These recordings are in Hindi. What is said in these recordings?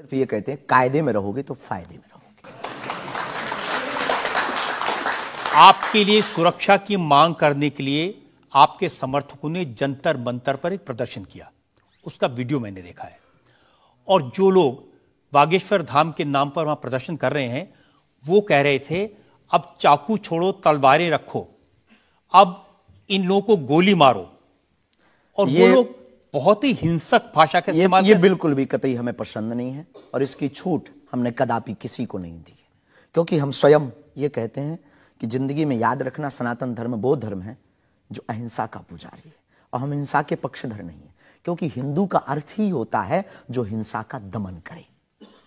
सिर्फ ये कहते हैं कायदे में रहोगे तो फायदे में रहोगे आपके लिए सुरक्षा की मांग करने के लिए आपके समर्थकों ने जंतर मंतर पर एक प्रदर्शन किया उसका वीडियो मैंने देखा है और जो लोग बागेश्वर धाम के नाम पर वहां प्रदर्शन कर रहे हैं वो कह रहे थे अब चाकू छोड़ो तलवारें रखो अब इन लोगों को गोली मारो और ये... वो लोग बहुत ही हिंसक भाषा का इस्तेमाल ये, ये बिल्कुल भी कतई हमें पसंद नहीं है और इसकी छूट हमने कदापि किसी को नहीं दी है क्योंकि हम स्वयं ये कहते हैं कि जिंदगी में याद रखना सनातन धर्म वो धर्म है जो अहिंसा का पुजारी है और हम हिंसा के पक्षधर नहीं है क्योंकि हिंदू का अर्थ ही होता है जो हिंसा का दमन करे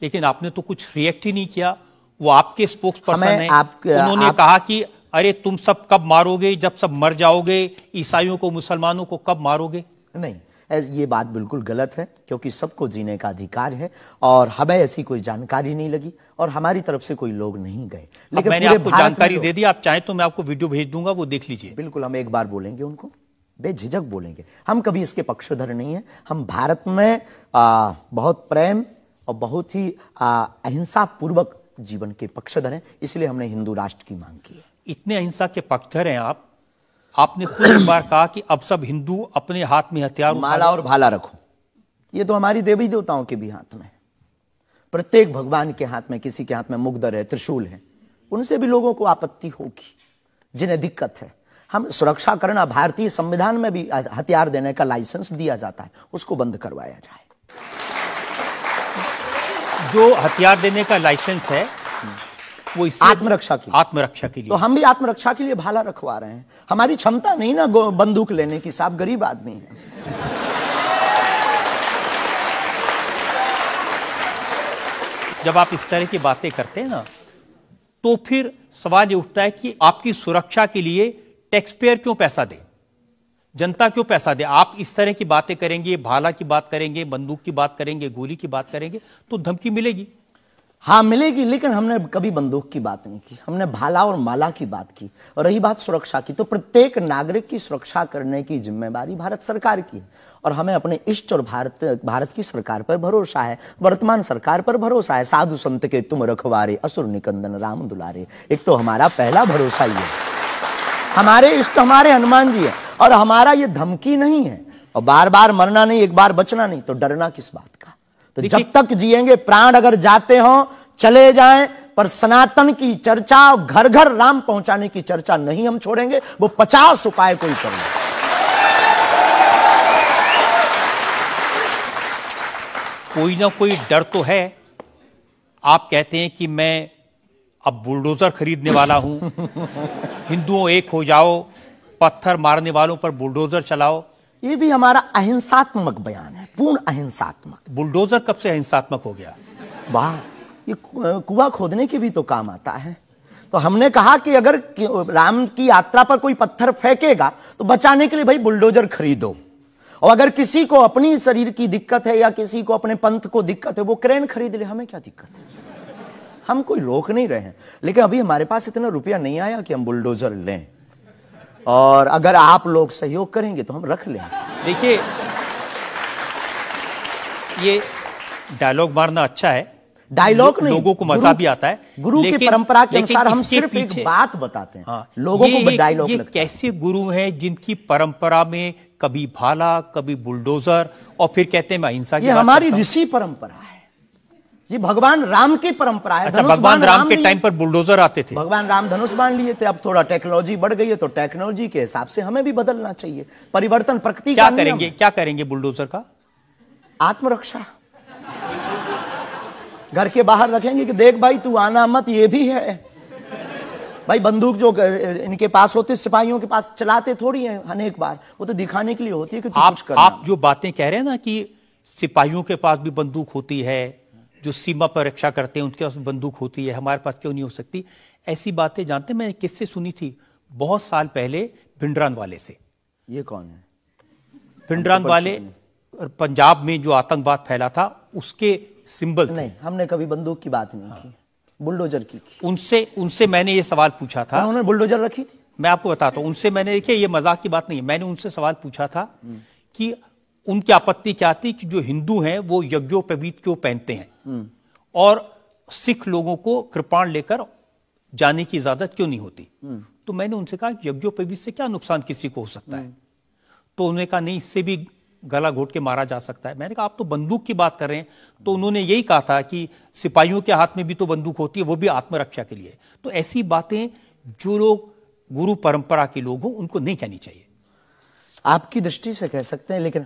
लेकिन आपने तो कुछ रिएक्ट ही नहीं किया वो आपके स्पोक्स पर्सन है आप, उन्होंने आप, कहा कि अरे तुम सब कब मारोगे जब सब मर जाओगे ईसाइयों को मुसलमानों को कब मारोगे नहीं ये बात बिल्कुल गलत है क्योंकि सबको जीने का अधिकार है और हमें ऐसी कोई जानकारी नहीं लगी और हमारी तरफ से कोई लोग नहीं गए लेकिन मैंने आपको जानकारी दे दी आप चाहे तो मैं आपको वीडियो भेज दूंगा वो देख लीजिए बिल्कुल हम एक बार बोलेंगे उनको बेझिझक बोलेंगे हम कभी इसके पक्षधर नहीं है हम भारत में आ, बहुत प्रेम और बहुत ही अहिंसा पूर्वक जीवन के पक्षधर हैं इसलिए हमने हिंदू राष्ट्र की मांग की है इतने अहिंसा के पक्षधर हैं आप आपने खुद एक बार कहा कि अब सब हिंदू अपने हाथ में हथियार माला और भाला रखो ये तो हमारी देवी देवताओं के भी हाथ में प्रत्येक भगवान के हाथ में किसी के हाथ में मुगदर है त्रिशूल है उनसे भी लोगों को आपत्ति होगी जिन्हें दिक्कत है हम सुरक्षा करना भारतीय संविधान में भी हथियार देने का लाइसेंस दिया जाता है उसको बंद करवाया जाए जो हथियार देने का लाइसेंस है वो इसलिए आत्मरक्षा की आत्मरक्षा के लिए तो हम भी आत्मरक्षा के लिए भाला रखवा रहे हैं हमारी क्षमता नहीं ना बंदूक लेने की साहब गरीब आदमी है जब आप इस तरह की बातें करते हैं ना तो फिर सवाल ये उठता है कि आपकी सुरक्षा के लिए टैक्सपेयर क्यों पैसा दे जनता क्यों पैसा दे आप इस तरह की बातें करेंगे भाला की बात करेंगे बंदूक की बात करेंगे गोली की बात करेंगे तो धमकी मिलेगी हाँ मिलेगी लेकिन हमने कभी बंदूक की बात नहीं की हमने भाला और माला की बात की और रही बात सुरक्षा की तो प्रत्येक नागरिक की सुरक्षा करने की जिम्मेदारी भारत सरकार की है और हमें अपने इष्ट और भारत भारत की सरकार पर भरोसा है वर्तमान सरकार पर भरोसा है साधु संत के तुम रखवारे असुर निकंदन राम दुलारे एक तो हमारा पहला भरोसा ही है हमारे इष्ट हमारे हनुमान जी है और हमारा ये धमकी नहीं है और बार बार मरना नहीं एक बार बचना नहीं तो डरना किस बात का तो जब तक जिएंगे प्राण अगर जाते हो चले जाएं पर सनातन की चर्चा घर घर राम पहुंचाने की चर्चा नहीं हम छोड़ेंगे वो पचास उपाय कोई कर कोई ना कोई डर तो है आप कहते हैं कि मैं अब बुलडोजर खरीदने वाला हूं हिंदुओं एक हो जाओ पत्थर मारने वालों पर बुलडोजर चलाओ ये भी हमारा अहिंसात्मक बयान है पूर्ण अहिंसात्मक बुलडोजर कब से अहिंसात्मक हो गया वाह ये कुआ खोदने के भी तो काम आता है तो हमने कहा कि अगर राम की यात्रा पर कोई पत्थर फेंकेगा तो बचाने के लिए भाई बुलडोजर खरीदो और अगर किसी को अपनी शरीर की दिक्कत है या किसी को अपने पंथ को दिक्कत है वो क्रेन खरीद ले हमें क्या दिक्कत है हम कोई रोक नहीं रहे हैं लेकिन अभी हमारे पास इतना रुपया नहीं आया कि हम बुलडोजर लें और अगर आप लोग सहयोग करेंगे तो हम रख लेंगे देखिए ये डायलॉग मारना अच्छा है डायलॉग नहीं लोगों को मजा भी आता है गुरु की परंपरा के अनुसार हम सिर्फ एक बात बताते हैं हाँ, लोगों ये, को डायलॉग ये, ये कैसे गुरु हैं जिनकी परंपरा में कभी भाला कभी बुलडोजर और फिर कहते हैं मैं अहिंसा ये हमारी ऋषि परंपरा है ये भगवान राम की परंपरा है अच्छा, भगवान राम, राम के टाइम पर बुलडोजर आते थे भगवान राम धनुष बांध लिए थे अब थोड़ा टेक्नोलॉजी बढ़ गई है तो टेक्नोलॉजी के हिसाब से हमें भी बदलना चाहिए परिवर्तन प्रकृति क्या करेंगे क्या करेंगे बुलडोजर का आत्मरक्षा घर के बाहर रखेंगे कि देख भाई तू आना मत ये भी है भाई बंदूक जो इनके पास होती सिपाहियों के पास चलाते थोड़ी है अनेक बार वो तो दिखाने के लिए होती है कि आप, आप जो बातें कह रहे हैं ना कि सिपाहियों के पास भी बंदूक होती है जो सीमा पर रक्षा करते हैं उनके पास बंदूक होती है हमारे पास क्यों नहीं हो सकती ऐसी बातें जानते मैंने किससे सुनी थी बहुत साल पहले भिंडरान वाले से ये कौन है भिंडरान वाले पंजाब में जो आतंकवाद फैला था उसके सिंबल नहीं हमने कभी बंदूक की बात नहीं हाँ। की बुलडोजर की, की उनसे उनसे मैंने ये सवाल पूछा था उन्होंने बुलडोजर रखी थी मैं आपको बताता हूँ उनसे मैंने देखिए ये मजाक की बात नहीं है मैंने उनसे सवाल पूछा था हम्म। कि उनकी आपत्ति क्या थी कि जो हिंदू हैं वो यज्ञोपवीत क्यों पहनते हैं हम्म। और सिख लोगों को कृपाण लेकर जाने की इजाजत क्यों नहीं होती हम्म। तो मैंने उनसे कहा यज्ञोपवीत से क्या नुकसान किसी को हो सकता है हम्म। तो उन्होंने कहा नहीं इससे भी गला घोट के मारा जा सकता है मैंने कहा आप तो बंदूक की बात कर रहे हैं तो उन्होंने यही कहा था कि सिपाहियों के हाथ में भी तो बंदूक होती है वो भी आत्मरक्षा के लिए तो ऐसी बातें जो लोग गुरु परंपरा के लोग हों उनको नहीं कहनी चाहिए आपकी दृष्टि से कह सकते हैं लेकिन